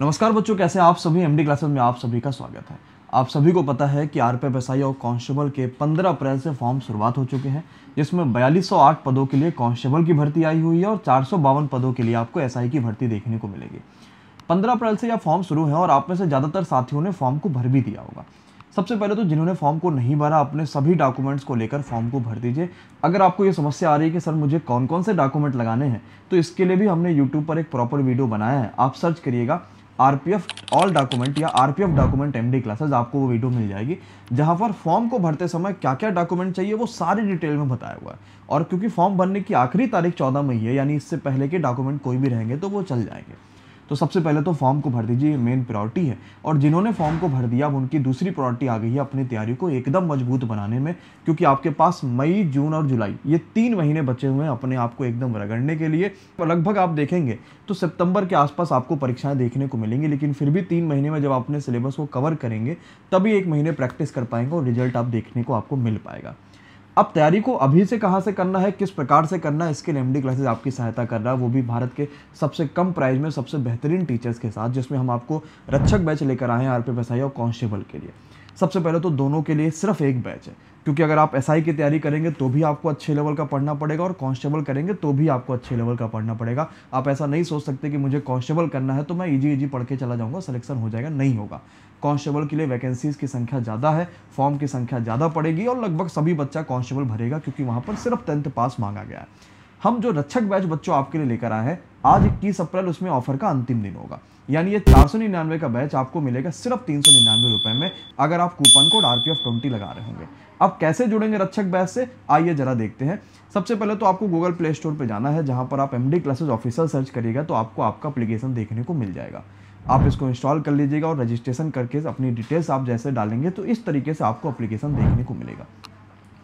नमस्कार बच्चों कैसे आप सभी एमडी क्लासेस में आप सभी का स्वागत है आप सभी को पता है कि आर पी और कांस्टेबल के 15 अप्रैल से फॉर्म शुरुआत हो चुके हैं जिसमें 4208 पदों के लिए कांस्टेबल की भर्ती आई हुई है और चार पदों के लिए आपको एसआई की भर्ती देखने को मिलेगी 15 अप्रैल से यह फॉर्म शुरू है और आप में से ज़्यादातर साथियों ने फॉर्म को भर भी दिया होगा सबसे पहले तो जिन्होंने फॉर्म को नहीं भरा अपने सभी डॉक्यूमेंट्स को लेकर फॉर्म को भर दीजिए अगर आपको ये समस्या आ रही है कि सर मुझे कौन कौन से डॉक्यूमेंट लगाने हैं तो इसके लिए भी हमने यूट्यूब पर एक प्रॉपर वीडियो बनाया है आप सर्च करिएगा आरपीएफ ऑल डॉक्यूमेंट या आरपीएफ डॉक्यूमेंट एमडी क्लासेस आपको वो वीडियो मिल जाएगी जहां पर फॉर्म को भरते समय क्या क्या डॉक्यूमेंट चाहिए वो सारी डिटेल में बताया हुआ है और क्योंकि फॉर्म भरने की आखिरी तारीख चौदह मई है यानी इससे पहले के डॉक्यूमेंट कोई भी रहेंगे तो वो चल जाएंगे तो सबसे पहले तो फॉर्म को भर दीजिए ये मेन प्रायोरिटी है और जिन्होंने फॉर्म को भर दिया अब उनकी दूसरी प्रायोरिटी आ गई है अपनी तैयारी को एकदम मजबूत बनाने में क्योंकि आपके पास मई जून और जुलाई ये तीन महीने बचे हुए हैं अपने आप को एकदम रगड़ने के लिए लगभग आप देखेंगे तो सितंबर के आसपास आपको परीक्षाएं देखने को मिलेंगी लेकिन फिर भी तीन महीने में जब आप अपने सिलेबस को कवर करेंगे तभी एक महीने प्रैक्टिस कर पाएंगे और रिजल्ट आप देखने को आपको मिल पाएगा अब तैयारी को अभी से कहाँ से करना है किस प्रकार से करना है इसके लिए एमडी क्लासेस आपकी सहायता कर रहा है वो भी भारत के सबसे कम प्राइस में सबसे बेहतरीन टीचर्स के साथ जिसमें हम आपको रक्षक बैच लेकर आए हैं आर पी और कॉन्स्टेबल के लिए सबसे पहले तो दोनों के लिए सिर्फ एक बैच है क्योंकि अगर आप एसआई की तैयारी करेंगे तो भी आपको अच्छे लेवल का पढ़ना पड़ेगा और कांस्टेबल करेंगे तो भी आपको अच्छे लेवल का पढ़ना पड़ेगा आप ऐसा नहीं सोच सकते कि मुझे कांस्टेबल करना है तो मैं इजी इजी पढ़ के चला जाऊंगा सिलेक्शन हो जाएगा नहीं होगा कांस्टेबल के लिए वैकेंसीज़ की संख्या ज़्यादा है फॉर्म की संख्या ज़्यादा पड़ेगी और लगभग सभी बच्चा कॉन्स्टेबल भरेगा क्योंकि वहाँ पर सिर्फ टेंथ पास मांगा गया है हम जो रक्षक बैच बच्चों आपके लिए लेकर आए हैं आज इक्कीस अप्रैल उसमें ऑफर का अंतिम दिन होगा यानी ये चार सौ निन्यानवे का बैच आपको मिलेगा सिर्फ तीन सौ निन्यानवे रुपए में अगर आप coupon code R P F twenty लगा रहे होंगे अब कैसे जुड़ेंगे रक्षक बैच से आइए जरा देखते हैं सबसे पहले तो आपको गूगल प्ले स्टोर पर जाना है जहां पर आप M D classes officer search करिएगा तो आपको आपका अप्लीकेशन देखने को मिल जाएगा आप इसको इंस्टॉल कर लीजिएगा और रजिस्ट्रेशन करके अपनी डिटेल्स आप जैसे डालेंगे तो इस तरीके से आपको अप्लीकेशन देखने को मिलेगा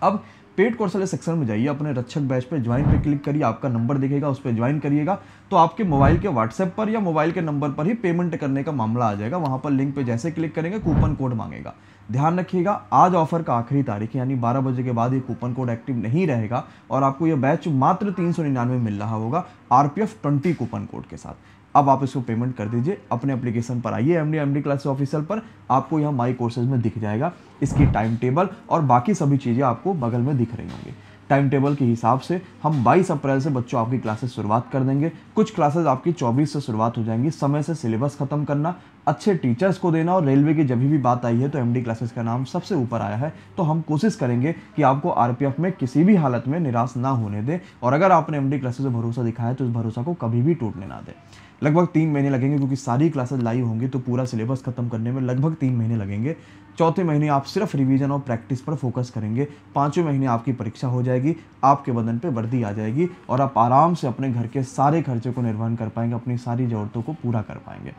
अब पेड कोर्स वाले सेक्शन में जाइए अपने रक्षक बैच पे ज्वाइन पे क्लिक करिए आपका नंबर दिखेगा उस पर ज्वाइन करिएगा तो आपके मोबाइल के व्हाट्सएप पर या मोबाइल के नंबर पर ही पेमेंट करने का मामला आ जाएगा वहां पर लिंक पे जैसे क्लिक करेंगे कूपन कोड मांगेगा ध्यान रखिएगा आज ऑफर का आखिरी तारीख यानी बारह बजे के बाद ये कूपन कोड एक्टिव नहीं रहेगा और आपको यह बैच मात्र तीन मिल रहा होगा आर पी कूपन कोड के साथ अब आप इसको पेमेंट कर दीजिए अपने एप्लीकेशन पर आइए M D M D classes officer पर आपको यहाँ माई कोर्सेज में दिख जाएगा इसकी टाइम टेबल और बाकी सभी चीज़ें आपको बगल में दिख रही होंगी टाइम टेबल के हिसाब से हम 22 अप्रैल से बच्चों आपकी क्लासेस शुरुआत कर देंगे कुछ क्लासेस आपकी 24 से शुरुआत हो जाएंगी समय से सिलेबस खत्म करना अच्छे टीचर्स को देना और रेलवे की जब भी बात आई है तो एमडी क्लासेस का नाम सबसे ऊपर आया है तो हम कोशिश करेंगे कि आपको आरपीएफ में किसी भी हालत में निराश ना होने दें और अगर आपने एम क्लासेस में भरोसा दिखाया तो इस भरोसा को कभी भी टूटने ना दें लगभग तीन महीने लगेंगे क्योंकि सारी क्लासेस लाइव होंगी तो पूरा सिलेबस खत्म करने में लगभग तीन महीने लगेंगे चौथे महीने आप सिर्फ रिवीजन और प्रैक्टिस पर फोकस करेंगे पाँचवें महीने आपकी परीक्षा हो जाएगी आपके बदन पे वर्दी आ जाएगी और आप आराम से अपने घर के सारे खर्चे को निर्वहन कर पाएंगे अपनी सारी ज़रूरतों को पूरा कर पाएंगे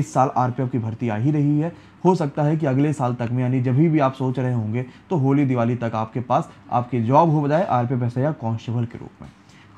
इस साल आर की भर्ती आ ही रही है हो सकता है कि अगले साल तक में यानी जब भी आप सोच रहे होंगे तो होली दिवाली तक आपके पास आपकी जॉब हो जाए आर पी या कॉन्स्टेबल के रूप में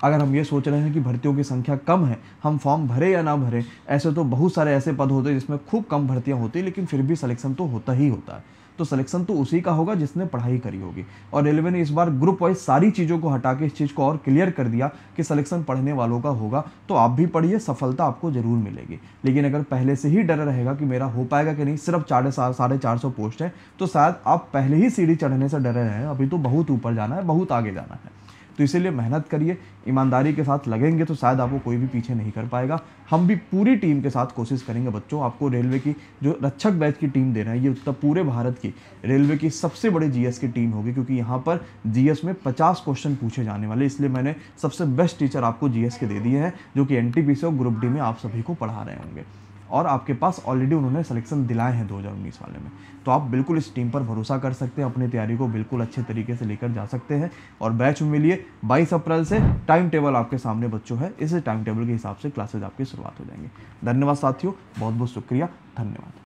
अगर हम ये सोच रहे हैं कि भर्तियों की संख्या कम है हम फॉर्म भरे या ना भरे ऐसे तो बहुत सारे ऐसे पद होते हैं जिसमें खूब कम भर्तियाँ होती लेकिन फिर भी सलेक्शन तो होता ही होता है तो सिलेक्शन तो उसी का होगा जिसने पढ़ाई करी होगी और रेलवे ने इस बार ग्रुप वाइज सारी चीज़ों को हटा के इस चीज़ को और क्लियर कर दिया कि सिलेक्शन पढ़ने वालों का होगा तो आप भी पढ़िए सफलता आपको ज़रूर मिलेगी लेकिन अगर पहले से ही डर रहेगा कि मेरा हो पाएगा कि नहीं सिर्फ साढ़े सार साढ़े चार सौ पोस्ट है तो शायद आप पहले ही सीढ़ी चढ़ने से डरे हैं अभी तो बहुत ऊपर जाना है बहुत आगे जाना है तो इसीलिए मेहनत करिए ईमानदारी के साथ लगेंगे तो शायद आपको कोई भी पीछे नहीं कर पाएगा हम भी पूरी टीम के साथ कोशिश करेंगे बच्चों आपको रेलवे की जो रक्षक बैच की टीम दे रहे हैं ये उत्तर पूरे भारत की रेलवे की सबसे बड़ी जी की टीम होगी क्योंकि यहाँ पर जी में पचास क्वेश्चन पूछे जाने वाले इसलिए मैंने सबसे बेस्ट टीचर आपको जीएस के दे दिए हैं जो कि एन और ग्रुप डी में आप सभी को पढ़ा रहे होंगे और आपके पास ऑलरेडी उन्होंने सिलेक्शन दिलाए हैं दो वाले में तो आप बिल्कुल इस टीम पर भरोसा कर सकते हैं अपनी तैयारी को बिल्कुल अच्छे तरीके से लेकर जा सकते हैं और बैच में लिए 22 अप्रैल से टाइम टेबल आपके सामने बच्चों है इस टाइम टेबल के हिसाब से क्लासेज आपकी शुरुआत हो जाएंगे धन्यवाद साथियों बहुत बहुत शुक्रिया धन्यवाद